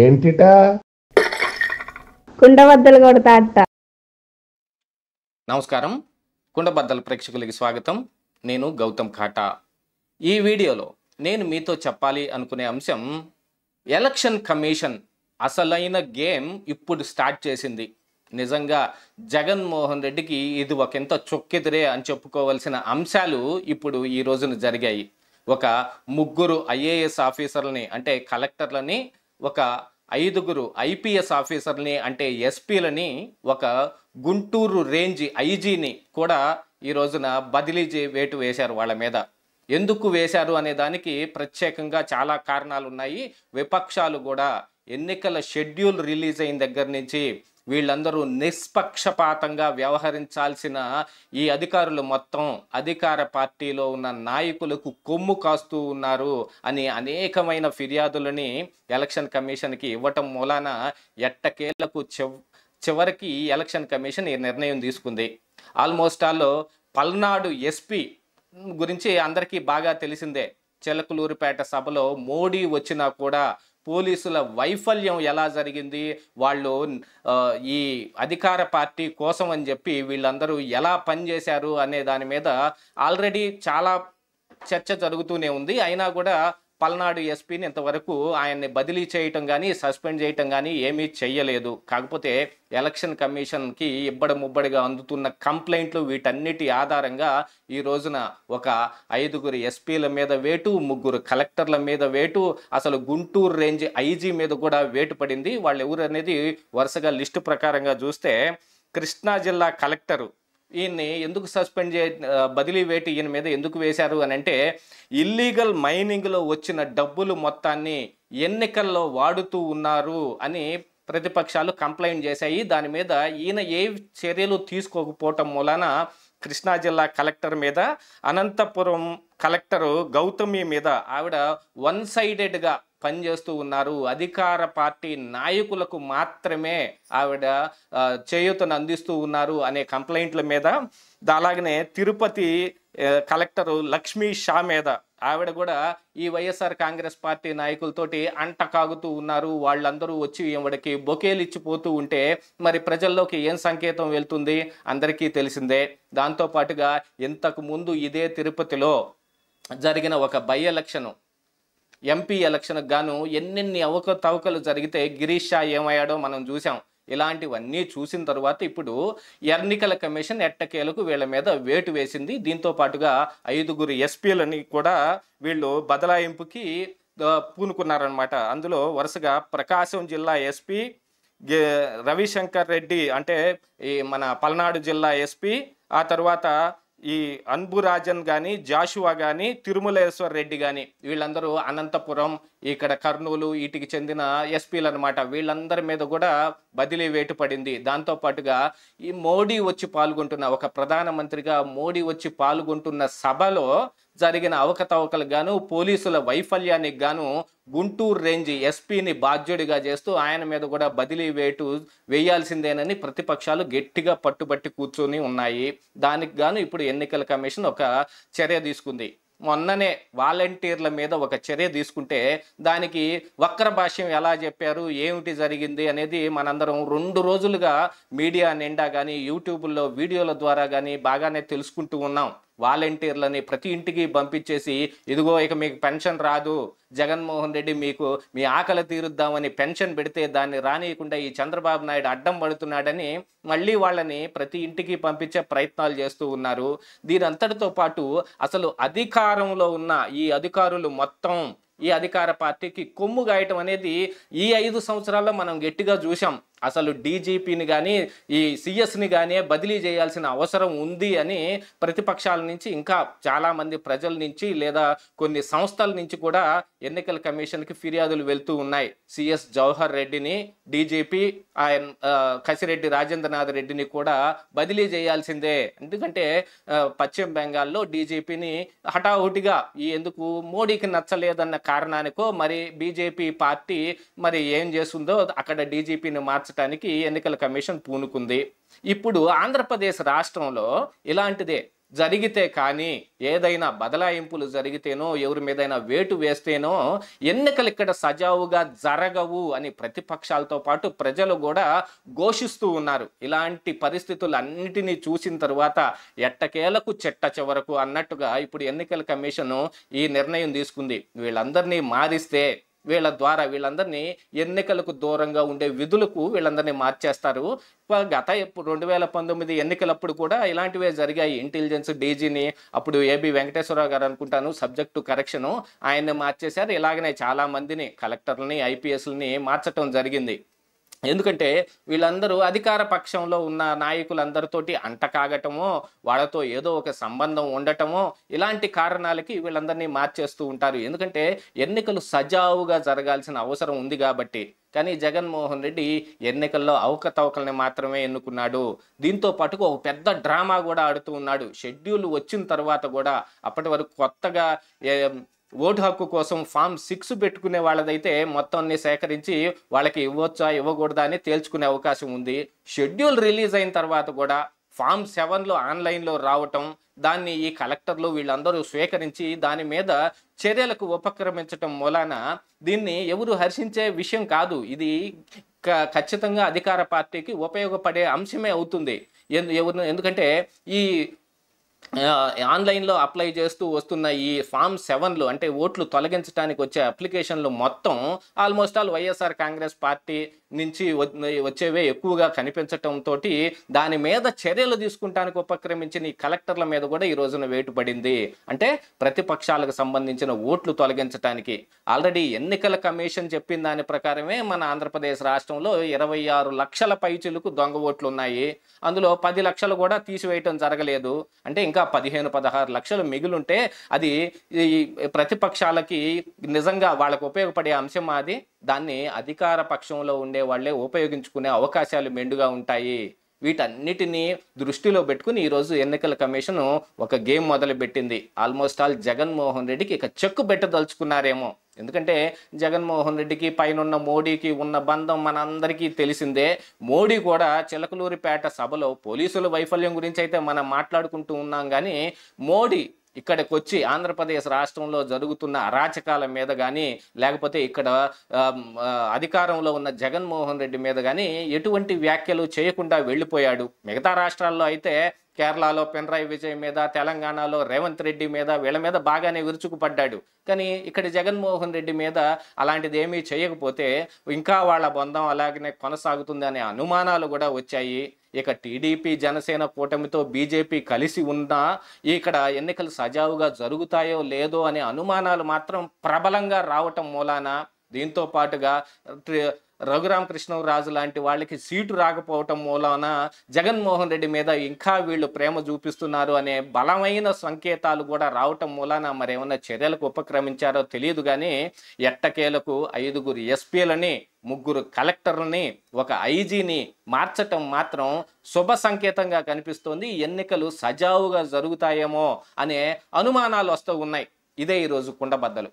ఏంటిట కుండబద్దలు కొడతా అట్ట నమస్కారం కుండబద్దల ప్రేక్షకులకి స్వాగతం నేను గౌతమ్ ఖాటా ఈ వీడియోలో నేను మీతో చెప్పాలి అనుకునే అంశం ఎలక్షన్ కమిషన్ అసలైన గేమ్ ఇప్పుడు స్టార్ట్ చేసింది నిజంగా జగన్మోహన్ రెడ్డికి ఇది ఒకంత చొక్కెదిరే అని చెప్పుకోవలసిన అంశాలు ఇప్పుడు ఈ రోజున జరిగాయి ఒక ముగ్గురు ఐఏఎస్ ఆఫీసర్లని అంటే కలెక్టర్లని ఒక ఐదుగురు ఐపీఎస్ ఆఫీసర్ని అంటే ఎస్పీలని ఒక గుంటూరు రేంజ్ ఐజీని కూడా ఈ రోజున బదిలీ చే వేటు వేశారు వాళ్ళ మీద ఎందుకు వేశారు అనే దానికి ప్రత్యేకంగా చాలా కారణాలు ఉన్నాయి విపక్షాలు కూడా ఎన్నికల షెడ్యూల్ రిలీజ్ అయిన దగ్గర నుంచి వీళ్ళందరూ నిష్పక్షపాతంగా వ్యవహరించాల్సిన ఈ అధికారులు మొత్తం అధికార పార్టీలో ఉన్న నాయకులకు కొమ్ము కాస్తూ ఉన్నారు అని అనేకమైన ఫిర్యాదులని ఎలక్షన్ కమిషన్కి ఇవ్వటం మూలాన ఎట్టకేలకు చివరికి ఎలక్షన్ కమిషన్ ఈ నిర్ణయం తీసుకుంది ఆల్మోస్ట్ ఆల్ పల్నాడు ఎస్పీ గురించి అందరికీ బాగా తెలిసిందే చిలకలూరిపేట సభలో మోడీ వచ్చినా కూడా పోలీసుల వైఫల్యం ఎలా జరిగింది వాళ్ళు ఈ అధికార పార్టీ కోసం అని చెప్పి వీళ్ళందరూ ఎలా పనిచేశారు అనే దాని మీద ఆల్రెడీ చాలా చర్చ జరుగుతూనే ఉంది అయినా కూడా పల్నాడు ఎస్పీని ఇంతవరకు ఆయన్ని బదిలీ చేయటం కానీ సస్పెండ్ చేయటం కానీ ఏమీ చేయలేదు కాకపోతే ఎలక్షన్ కమిషన్కి ఇబ్బడి ముబ్బడిగా అందుతున్న కంప్లైంట్లు వీటన్నిటి ఆధారంగా ఈ రోజున ఒక ఐదుగురు ఎస్పీల మీద వేటు ముగ్గురు కలెక్టర్ల మీద వేటు అసలు గుంటూరు రేంజ్ ఐజీ మీద కూడా వేటు పడింది వాళ్ళు ఎవరు అనేది వరుసగా లిస్టు ప్రకారంగా చూస్తే కృష్ణా జిల్లా కలెక్టరు ఈయన్ని ఎందుకు సస్పెండ్ చే బదిలీ వేటి ఈయన మీద ఎందుకు వేశారు అని అంటే ఇల్లీగల్ మైనింగ్లో వచ్చిన డబ్బులు మొత్తాన్ని ఎన్నికల్లో వాడుతూ ఉన్నారు అని ప్రతిపక్షాలు కంప్లైంట్ చేశాయి దాని మీద ఈయన ఏ చర్యలు తీసుకోకపోవటం మూలన కృష్ణా జిల్లా కలెక్టర్ మీద అనంతపురం కలెక్టరు గౌతమి మీద ఆవిడ వన్ సైడెడ్గా పనిచేస్తూ ఉన్నారు అధికార పార్టీ నాయకులకు మాత్రమే ఆవిడ చేయూతను అందిస్తూ ఉన్నారు అనే కంప్లైంట్ల మీద అలాగనే తిరుపతి కలెక్టరు లక్ష్మీ షా మీద ఆవిడ కూడా ఈ వైఎస్ఆర్ కాంగ్రెస్ పార్టీ నాయకులతోటి అంట కాగుతూ ఉన్నారు వాళ్ళందరూ వచ్చి ఈవిడకి బొకేలు ఇచ్చిపోతూ ఉంటే మరి ప్రజల్లోకి ఏం సంకేతం వెళ్తుంది అందరికీ తెలిసిందే దాంతోపాటుగా ఇంతకు ముందు ఇదే తిరుపతిలో జరిగిన ఒక బై ఎంపీ ఎలక్షన్కి గాను ఎన్నెన్ని తవకలు జరిగితే గిరీష్ షా ఏమయ్యాడో మనం చూసాం ఇలాంటివన్నీ చూసిన తర్వాత ఇప్పుడు ఎన్నికల కమిషన్ ఎట్టకేలకు వీళ్ళ మీద వేటు వేసింది దీంతో పాటుగా ఐదుగురు ఎస్పీలని కూడా వీళ్ళు బదలాయింపుకి పూనుకున్నారనమాట అందులో వరుసగా ప్రకాశం జిల్లా ఎస్పీ రవిశంకర్ రెడ్డి అంటే ఈ మన పల్నాడు జిల్లా ఎస్పీ ఆ తర్వాత ఈ అన్బురాజన్ కానీ జాషువా కానీ తిరుమలేశ్వర రెడ్డి కానీ వీళ్ళందరూ అనంతపురం ఇక్కడ కర్నూలు వీటికి చెందిన ఎస్పీలు అనమాట వీళ్ళందరి మీద కూడా బదిలీ వేటు పడింది దాంతోపాటుగా ఈ మోడీ వచ్చి పాల్గొంటున్న ఒక ప్రధానమంత్రిగా మోడీ వచ్చి పాల్గొంటున్న సభలో జరిగిన అవకతవకలకు గాను పోలీసుల వైఫల్యానికి గాను గుంటూరు రేంజ్ ఎస్పీని బాధ్యుడిగా చేస్తూ ఆయన మీద కూడా బదిలీ వేటు వేయాల్సిందేనని ప్రతిపక్షాలు గట్టిగా పట్టుబట్టి కూర్చొని ఉన్నాయి దానికి గాను ఇప్పుడు ఎన్నికల కమిషన్ ఒక చర్య తీసుకుంది మొన్ననే వాలంటీర్ల మీద ఒక చర్య తీసుకుంటే దానికి వక్ర భాష్యం ఎలా చెప్పారు ఏమిటి జరిగింది అనేది మనందరం రెండు రోజులుగా మీడియా నిండా కానీ యూట్యూబ్లో వీడియోల ద్వారా కానీ బాగానే తెలుసుకుంటూ ఉన్నాం వాలంటీర్లని ప్రతి ఇంటికి పంపించేసి ఇదిగో ఇక మీకు పెన్షన్ రాదు జగన్మోహన్ రెడ్డి మీకు మీ ఆకలి తీరుద్దామని పెన్షన్ పెడితే దాన్ని రానియకుండా ఈ చంద్రబాబు నాయుడు అడ్డం పడుతున్నాడని మళ్ళీ వాళ్ళని ప్రతి ఇంటికి పంపించే ప్రయత్నాలు చేస్తూ ఉన్నారు దీనంతటితో పాటు అసలు అధికారంలో ఉన్న ఈ అధికారులు మొత్తం ఈ అధికార పార్టీకి కొమ్ము గాయటం అనేది ఈ ఐదు సంవత్సరాల్లో మనం గట్టిగా చూసాం అసలు డీజీపీని కానీ ఈ సిఎస్ని కానీ బదిలీ చేయాల్సిన అవసరం ఉంది అని ప్రతిపక్షాల నుంచి ఇంకా చాలామంది ప్రజల నుంచి లేదా కొన్ని సంస్థల నుంచి కూడా ఎన్నికల కమిషన్కి ఫిర్యాదులు వెళ్తూ ఉన్నాయి సిఎస్ జవహర్ రెడ్డిని డీజీపీ ఆయన కసిరెడ్డి రాజేంద్రనాథ్ రెడ్డిని కూడా బదిలీ చేయాల్సిందే ఎందుకంటే పశ్చిమ బెంగాల్లో డీజీపీని హఠాహుటిగా ఈ ఎందుకు మోడీకి నచ్చలేదన్న కారణానికో మరి బీజేపీ పార్టీ మరి ఏం చేస్తుందో అక్కడ డీజీపీని మార్చ మార్చడానికి ఎన్నికల కమిషన్ పూనుకుంది ఇప్పుడు ఆంధ్రప్రదేశ్ రాష్ట్రంలో ఇలాంటిదే జరిగితే కానీ ఏదైనా బదలాయింపులు జరిగితేనో ఎవరి మీదైనా వేటు వేస్తేనో ఎన్నికలు ఇక్కడ సజావుగా జరగవు అని ప్రతిపక్షాలతో పాటు ప్రజలు కూడా ఘోషిస్తూ ఉన్నారు ఇలాంటి పరిస్థితులన్నిటినీ చూసిన తర్వాత ఎట్టకేలకు చెట్ట చివరకు అన్నట్టుగా ఇప్పుడు ఎన్నికల కమిషన్ ఈ నిర్ణయం తీసుకుంది వీళ్ళందరినీ మారిస్తే వీళ్ళ ద్వారా వీళ్ళందరినీ ఎన్నికలకు దూరంగా ఉండే విధులకు వీళ్ళందరినీ మార్చేస్తారు గత రెండు వేల పంతొమ్మిది ఎన్నికలప్పుడు కూడా ఇలాంటివే జరిగాయి ఇంటెలిజెన్స్ డీజీని అప్పుడు ఏబి వెంకటేశ్వరరావు గారు అనుకుంటాను సబ్జెక్టు కరెక్షను ఆయన్ని మార్చేశారు ఇలాగనే చాలామందిని కలెక్టర్లని ఐపీఎస్లని మార్చడం జరిగింది ఎందుకంటే వీళ్ళందరూ అధికార పక్షంలో ఉన్న నాయకులందరితోటి అంట కాగటమో వాళ్ళతో ఏదో ఒక సంబంధం ఉండటమో ఇలాంటి కారణాలకి వీళ్ళందరినీ మార్చేస్తూ ఉంటారు ఎందుకంటే ఎన్నికలు సజావుగా జరగాల్సిన అవసరం ఉంది కాబట్టి కానీ జగన్మోహన్ రెడ్డి ఎన్నికల్లో అవకతవకల్ని మాత్రమే ఎన్నుకున్నాడు దీంతో పాటుకు ఒక పెద్ద డ్రామా కూడా ఆడుతూ ఉన్నాడు షెడ్యూల్ వచ్చిన తర్వాత కూడా అప్పటి వరకు కొత్తగా ఓటు హక్కు కోసం ఫామ్ సిక్స్ పెట్టుకునే వాళ్ళదైతే మొత్తాన్ని సేకరించి వాళ్ళకి ఇవ్వచ్చా ఇవ్వకూడదా అని తేల్చుకునే అవకాశం ఉంది షెడ్యూల్ రిలీజ్ అయిన తర్వాత కూడా ఫామ్ సెవెన్లో ఆన్లైన్లో రావటం దాన్ని ఈ కలెక్టర్లు వీళ్ళందరూ స్వీకరించి దాని మీద చర్యలకు ఉపక్రమించటం మూలాన దీన్ని ఎవరు హర్షించే విషయం కాదు ఇది ఖచ్చితంగా అధికార పార్టీకి ఉపయోగపడే అంశమే అవుతుంది ఎందుకంటే ఈ ఆన్లైన్లో అప్లై చేస్తూ వస్తున్న ఈ ఫామ్ సెవెన్లు అంటే ఓట్లు తొలగించడానికి వచ్చే అప్లికేషన్లు మొత్తం almost all YSR Congress party నుంచి వచ్చేవే ఎక్కువగా కనిపించటంతో దాని మీద చర్యలు తీసుకుంటానికి ఉపక్రమించిన ఈ కలెక్టర్ల మీద కూడా ఈ రోజున వేటు పడింది అంటే ప్రతిపక్షాలకు సంబంధించిన ఓట్లు తొలగించడానికి ఆల్రెడీ ఎన్నికల కమిషన్ చెప్పిన దాని ప్రకారమే మన ఆంధ్రప్రదేశ్ రాష్ట్రంలో ఇరవై ఆరు లక్షల పైచులకు దొంగ ఓట్లు ఉన్నాయి అందులో పది లక్షలు కూడా తీసివేయటం జరగలేదు అంటే ఇంకా పదిహేను పదహారు లక్షలు మిగులుంటే అది ఈ ప్రతిపక్షాలకి నిజంగా వాళ్ళకు ఉపయోగపడే అంశం అది దాన్ని అధికార పక్షంలో ఉండే వాళ్ళే ఉపయోగించుకునే అవకాశాలు మెండుగా ఉంటాయి వీటన్నిటినీ దృష్టిలో పెట్టుకుని ఈరోజు ఎన్నికల కమిషన్ ఒక గేమ్ మొదలుపెట్టింది ఆల్మోస్ట్ ఆల్ జగన్మోహన్ రెడ్డికి ఇక చెక్కు పెట్టదలుచుకున్నారేమో ఎందుకంటే జగన్మోహన్ రెడ్డికి పైనున్న మోడీకి ఉన్న బంధం మనందరికీ తెలిసిందే మోడీ కూడా చిలకలూరిపేట సభలో పోలీసుల వైఫల్యం గురించి అయితే మనం మాట్లాడుకుంటూ ఉన్నాం కానీ మోడీ ఇక్కడికి వచ్చి ఆంధ్రప్రదేశ్ రాష్ట్రంలో జరుగుతున్న అరాచకాల మీద కానీ లేకపోతే ఇక్కడ అధికారంలో ఉన్న జగన్మోహన్ రెడ్డి మీద కానీ ఎటువంటి వ్యాఖ్యలు చేయకుండా వెళ్ళిపోయాడు మిగతా రాష్ట్రాల్లో అయితే కేరళలో పినరాయి విజయ్ మీద తెలంగాణలో రేవంత్ రెడ్డి మీద వీళ్ళ మీద బాగానే విరుచుకుపడ్డాడు కానీ ఇక్కడ జగన్మోహన్ రెడ్డి మీద అలాంటిది ఏమీ చేయకపోతే ఇంకా వాళ్ళ బంధం అలాగనే కొనసాగుతుంది అనే అనుమానాలు కూడా వచ్చాయి ఇక టీడీపీ జనసేన కూటమితో బీజేపీ కలిసి ఉన్నా ఇక్కడ ఎన్నికలు సజావుగా జరుగుతాయో లేదో అనే అనుమానాలు మాత్రం ప్రబలంగా రావటం మూలాన దీంతో పాటుగా రాజు లాంటి వాళ్ళకి సీటు రాకపోవటం మూలాన జగన్మోహన్ రెడ్డి మీద ఇంకా వీళ్ళు ప్రేమ చూపిస్తున్నారు అనే బలమైన సంకేతాలు కూడా రావటం మూలాన మరేమైనా చర్యలకు ఉపక్రమించారో తెలియదు కానీ ఎట్టకేలకు ఐదుగురు ఎస్పీలని ముగ్గురు కలెక్టర్లని ఒక ఐజీని మార్చటం మాత్రం శుభ సంకేతంగా కనిపిస్తోంది ఎన్నికలు సజావుగా జరుగుతాయేమో అనే అనుమానాలు వస్తూ ఉన్నాయి ఇదే ఈరోజు కుండబద్దలు